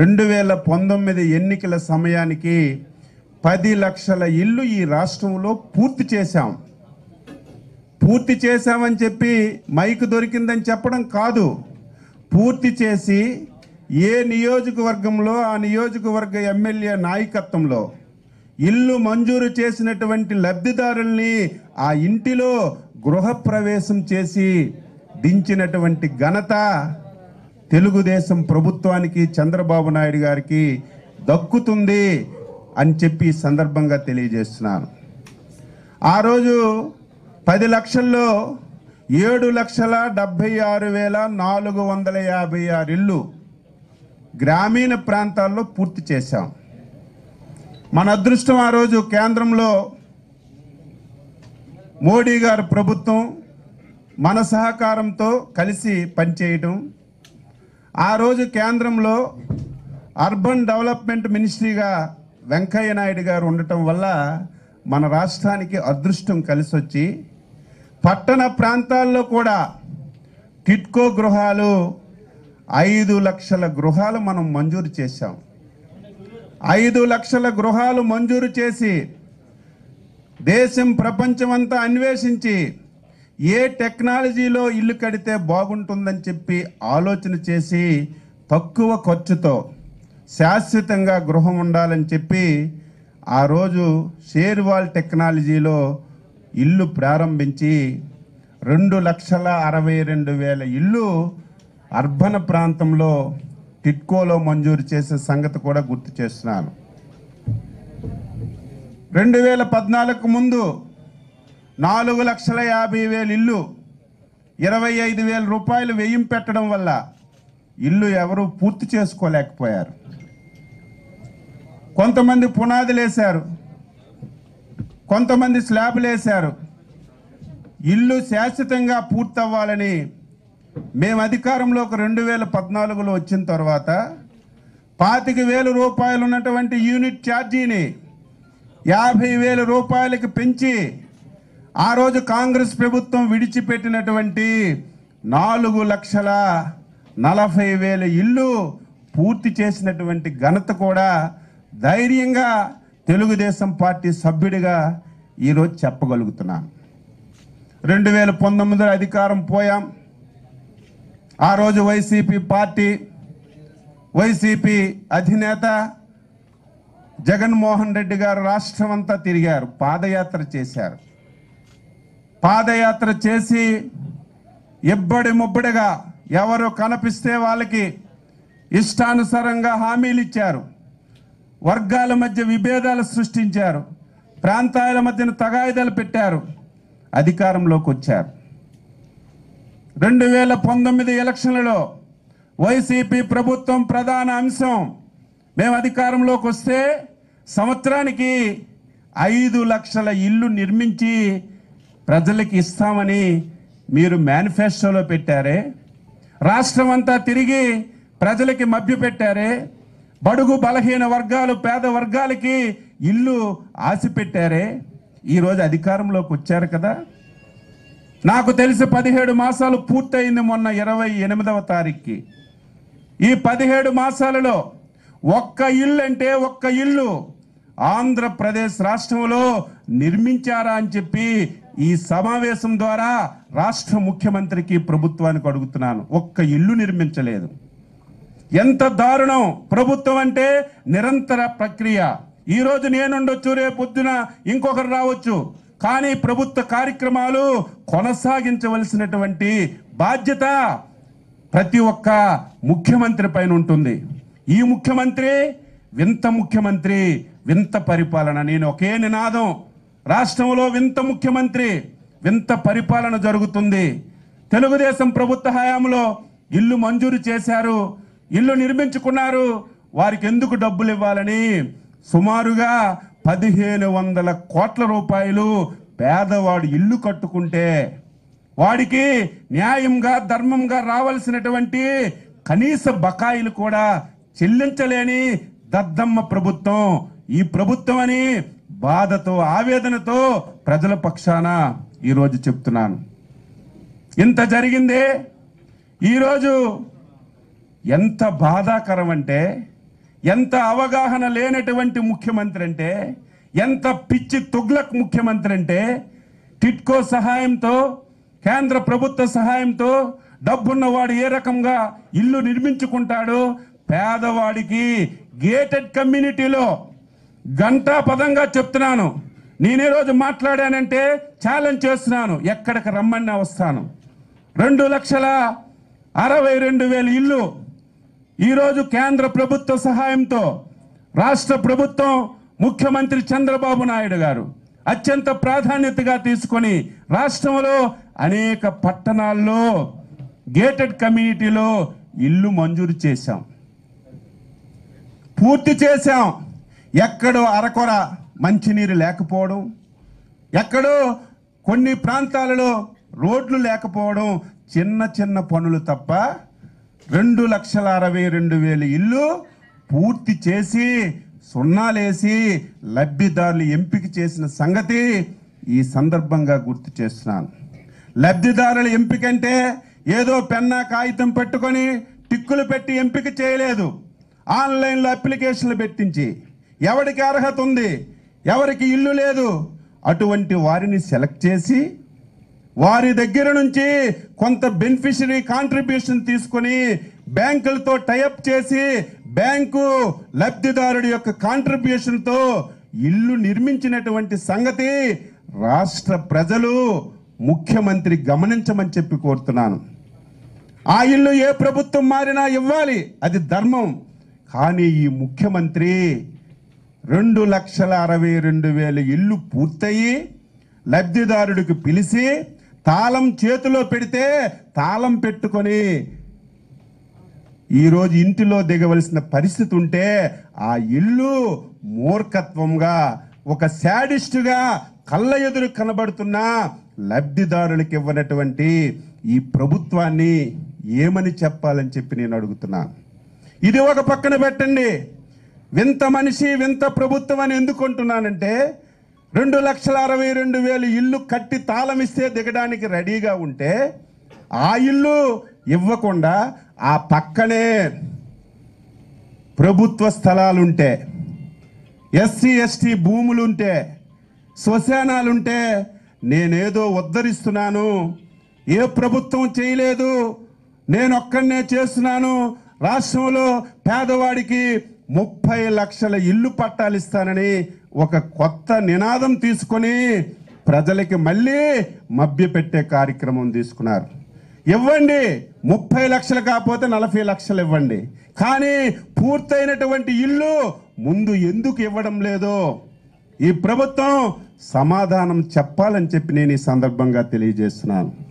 రెండు వేల పంతొమ్మిది ఎన్నికల సమయానికి పది లక్షల ఇల్లు ఈ రాష్ట్రంలో పూర్తి చేశాం పూర్తి చేశామని చెప్పి మైక్ దొరికిందని చెప్పడం కాదు పూర్తి చేసి ఏ నియోజకవర్గంలో ఆ నియోజకవర్గ ఎమ్మెల్యే నాయకత్వంలో ఇల్లు మంజూరు చేసినటువంటి లబ్ధిదారుల్ని ఆ ఇంటిలో గృహప్రవేశం చేసి దించినటువంటి ఘనత తెలుగుదేశం ప్రభుత్వానికి చంద్రబాబు నాయుడు గారికి దక్కుతుంది అని చెప్పి సందర్భంగా తెలియజేస్తున్నాను ఆ రోజు పది లక్షల్లో ఏడు లక్షల డెబ్బై ఆరు వేల నాలుగు వందల యాభై ఆరు ఇళ్ళు గ్రామీణ ప్రాంతాల్లో పూర్తి చేశాం మన అదృష్టం ఆ రోజు కేంద్రంలో మోడీ గారు ప్రభుత్వం మన సహకారంతో కలిసి పనిచేయటం ఆ రోజు కేంద్రంలో అర్బన్ డెవలప్మెంట్ మినిస్ట్రీగా వెంకయ్య నాయుడు గారు ఉండటం వల్ల మన రాష్ట్రానికి అదృష్టం కలిసి వచ్చి పట్టణ ప్రాంతాల్లో కూడా టిట్కో గృహాలు ఐదు లక్షల గృహాలు మనం మంజూరు చేశాం ఐదు లక్షల గృహాలు మంజూరు చేసి దేశం ప్రపంచమంతా అన్వేషించి ఏ టెక్నాలజీలో ఇల్లు కడితే బాగుంటుందని చెప్పి ఆలోచన చేసి తక్కువ ఖర్చుతో శాశ్వతంగా గృహం ఉండాలని చెప్పి ఆ రోజు షేర్వాల్ టెక్నాలజీలో ఇల్లు ప్రారంభించి రెండు లక్షల అరవై రెండు వేల ఇల్లు అర్బన్ ప్రాంతంలో టిట్కోలో మంజూరు చేసే సంగతి కూడా గుర్తు చేస్తున్నాను రెండు వేల పద్నాలుగు ముందు నాలుగు లక్షల యాభై వేలు ఇల్లు ఇరవై ఐదు వేల రూపాయలు వ్యయం పెట్టడం వల్ల ఇల్లు ఎవరు పూర్తి చేసుకోలేకపోయారు కొంతమంది పునాదులు వేశారు కొంతమంది స్లాబ్లు వేశారు ఇల్లు శాశ్వతంగా పూర్తవ్వాలని మేము అధికారంలోకి రెండు వేల పద్నాలుగులో వచ్చిన తర్వాత పాతిక వేల రూపాయలు ఉన్నటువంటి యూనిట్ ఛార్జీని యాభై వేల రూపాయలకి పెంచి ఆ రోజు కాంగ్రెస్ ప్రభుత్వం విడిచిపెట్టినటువంటి నాలుగు లక్షల నలభై వేల ఇల్లు పూర్తి చేసినటువంటి ఘనత కూడా ధైర్యంగా తెలుగుదేశం పార్టీ సభ్యుడిగా ఈరోజు చెప్పగలుగుతున్నాను రెండు వేల పంతొమ్మిదిలో అధికారం పోయాం ఆ రోజు వైసీపీ పార్టీ వైసీపీ అధినేత జగన్మోహన్ రెడ్డి గారు రాష్ట్రం అంతా తిరిగారు పాదయాత్ర చేశారు పాదయాత్ర చేసి ఇబ్బడి ముబ్బడిగా ఎవరు కనిపిస్తే వాళ్ళకి ఇష్టానుసారంగా హామీలు ఇచ్చారు వర్గాల మధ్య విభేదాలు సృష్టించారు ప్రాంతాల మధ్యన తగాయిదాలు పెట్టారు అధికారంలోకి వచ్చారు రెండు వేల పంతొమ్మిది ఎలక్షన్లలో వైసీపీ ప్రభుత్వం ప్రధాన అంశం మేము అధికారంలోకి వస్తే సంవత్సరానికి ఐదు లక్షల ఇల్లు నిర్మించి ప్రజలకు ఇస్తామని మీరు మేనిఫెస్టోలో పెట్టారే రాష్ట్రం అంతా తిరిగి ప్రజలకి మభ్యపెట్టారే బడుగు బలహీన వర్గాలు పేద వర్గాలకి ఇల్లు ఆశపెట్టారే ఈరోజు అధికారంలోకి వచ్చారు కదా నాకు తెలిసి పదిహేడు మాసాలు పూర్తయింది మొన్న ఇరవై ఎనిమిదవ తారీఖుకి ఈ పదిహేడు మాసాలలో ఒక్క ఇల్లు అంటే ఒక్క ఇల్లు ఆంధ్రప్రదేశ్ రాష్ట్రంలో నిర్మించారా అని చెప్పి ఈ సమావేశం ద్వారా రాష్ట్ర ముఖ్యమంత్రికి ప్రభుత్వానికి అడుగుతున్నాను ఒక్క ఇల్లు నిర్మించలేదు ఎంత దారుణం ప్రభుత్వం అంటే నిరంతర ప్రక్రియ ఈరోజు నేనుండొచ్చు రేపు పొద్దున ఇంకొకరు రావచ్చు కానీ ప్రభుత్వ కార్యక్రమాలు కొనసాగించవలసినటువంటి బాధ్యత ప్రతి ఒక్క ముఖ్యమంత్రి పైన ఉంటుంది ఈ ముఖ్యమంత్రి వింత ముఖ్యమంత్రి వింత పరిపాలన నేను ఒకే నినాదం రాష్ట్రంలో వింత ముఖ్యమంత్రి వింత పరిపాలన జరుగుతుంది తెలుగుదేశం ప్రభుత్వ హయాంలో ఇల్లు మంజూరు చేశారు ఇల్లు నిర్మించుకున్నారు వారికి ఎందుకు డబ్బులు ఇవ్వాలని సుమారుగా పదిహేను వందల కోట్ల రూపాయలు పేదవాడు ఇల్లు కట్టుకుంటే వాడికి న్యాయంగా ధర్మంగా రావాల్సినటువంటి కనీస బకాయిలు కూడా చెల్లించలేని దద్దమ్మ ప్రభుత్వం ఈ ప్రభుత్వం అని బాధతో ఆవేదనతో ప్రజల పక్షాన ఈరోజు చెప్తున్నాను ఇంత జరిగింది ఈరోజు ఎంత బాధాకరం అంటే ఎంత అవగాహన లేనటువంటి ముఖ్యమంత్రి అంటే ఎంత పిచ్చి తుగ్లక్ ముఖ్యమంత్రి అంటే టిట్కో సహాయంతో కేంద్ర ప్రభుత్వ సహాయంతో డబ్బున్నవాడు ఏ రకంగా ఇల్లు నిర్మించుకుంటాడు పేదవాడికి గేటెడ్ కమ్యూనిటీలో గంటా పదంగా చెప్తున్నాను నేను ఏ రోజు మాట్లాడానంటే ఛాలెంజ్ చేస్తున్నాను ఎక్కడికి రమ్మని వస్తాను రెండు లక్షల అరవై రెండు వేల ఇల్లు ఈరోజు కేంద్ర ప్రభుత్వ సహాయంతో రాష్ట్ర ప్రభుత్వం ముఖ్యమంత్రి చంద్రబాబు నాయుడు గారు అత్యంత ప్రాధాన్యతగా తీసుకొని రాష్ట్రంలో అనేక పట్టణాల్లో గేటెడ్ కమ్యూనిటీలో ఇల్లు మంజూరు చేశాం పూర్తి చేశాం ఎక్కడో అరకొర మంచినీరు లేకపోవడం ఎక్కడో కొన్ని ప్రాంతాలలో రోడ్లు లేకపోవడం చిన్న చిన్న పనులు తప్ప రెండు లక్షల అరవై రెండు వేల ఇల్లు పూర్తి చేసి సున్నాలేసి లబ్ధిదారులు ఎంపిక చేసిన సంగతి ఈ సందర్భంగా గుర్తు చేస్తున్నాను లబ్ధిదారుల ఎంపిక అంటే ఏదో పెన్నా కాగితం పెట్టుకొని టిక్కులు పెట్టి ఎంపిక చేయలేదు ఆన్లైన్లో అప్లికేషన్లు పెట్టించి ఎవరికి అర్హత ఉంది ఎవరికి ఇల్లు లేదు అటువంటి వారిని సెలెక్ట్ చేసి వారి దగ్గర నుంచి కొంత బెనిఫిషరీ కాంట్రిబ్యూషన్ తీసుకొని బ్యాంకులతో టైఅప్ చేసి బ్యాంకు లబ్ధిదారుడి యొక్క కాంట్రిబ్యూషన్తో ఇల్లు నిర్మించినటువంటి సంగతి రాష్ట్ర ప్రజలు ముఖ్యమంత్రి గమనించమని చెప్పి కోరుతున్నాను ఆ ఇల్లు ఏ ప్రభుత్వం మారినా ఇవ్వాలి అది ధర్మం కానీ ఈ ముఖ్యమంత్రి రెండు లక్షల అరవై రెండు వేల ఇల్లు పూర్తయి లబ్ధిదారుడికి పిలిచి తాళం చేతిలో పెడితే తాళం పెట్టుకొని ఈరోజు ఇంటిలో దిగవలసిన పరిస్థితి ఉంటే ఆ ఇల్లు మూర్ఖత్వంగా ఒక శాడిస్టుగా కళ్ళ ఎదురు కనబడుతున్న లబ్ధిదారులకు ఇవ్వనటువంటి ఈ ప్రభుత్వాన్ని ఏమని చెప్పాలని చెప్పి నేను అడుగుతున్నా ఇది ఒక పక్కన పెట్టండి వింత మనిషి వింత ప్రభుత్వం అని ఎందుకు అంటున్నానంటే రెండు లక్షల అరవై రెండు వేలు ఇల్లు కట్టి తాళమిస్తే దిగడానికి రెడీగా ఉంటే ఆ ఇల్లు ఇవ్వకుండా ఆ పక్కనే ప్రభుత్వ స్థలాలుంటే ఎస్సీ ఎస్టీ భూములుంటే శ్మశానాలుంటే నేనేదో ఉద్ధరిస్తున్నాను ఏ ప్రభుత్వం చేయలేదు నేనొక్కడనే చేస్తున్నాను రాష్ట్రంలో పేదవాడికి ముప్పై లక్షల ఇల్లు పట్టాలిస్తానని ఒక కొత్త నినాదం తీసుకొని ప్రజలకి మళ్ళీ మభ్యపెట్టే కార్యక్రమం తీసుకున్నారు ఇవ్వండి ముప్పై లక్షలు కాకపోతే నలభై లక్షలు ఇవ్వండి కానీ పూర్తయినటువంటి ఇల్లు ముందు ఎందుకు ఇవ్వడం లేదో ఈ ప్రభుత్వం సమాధానం చెప్పాలని చెప్పి నేను ఈ సందర్భంగా తెలియజేస్తున్నాను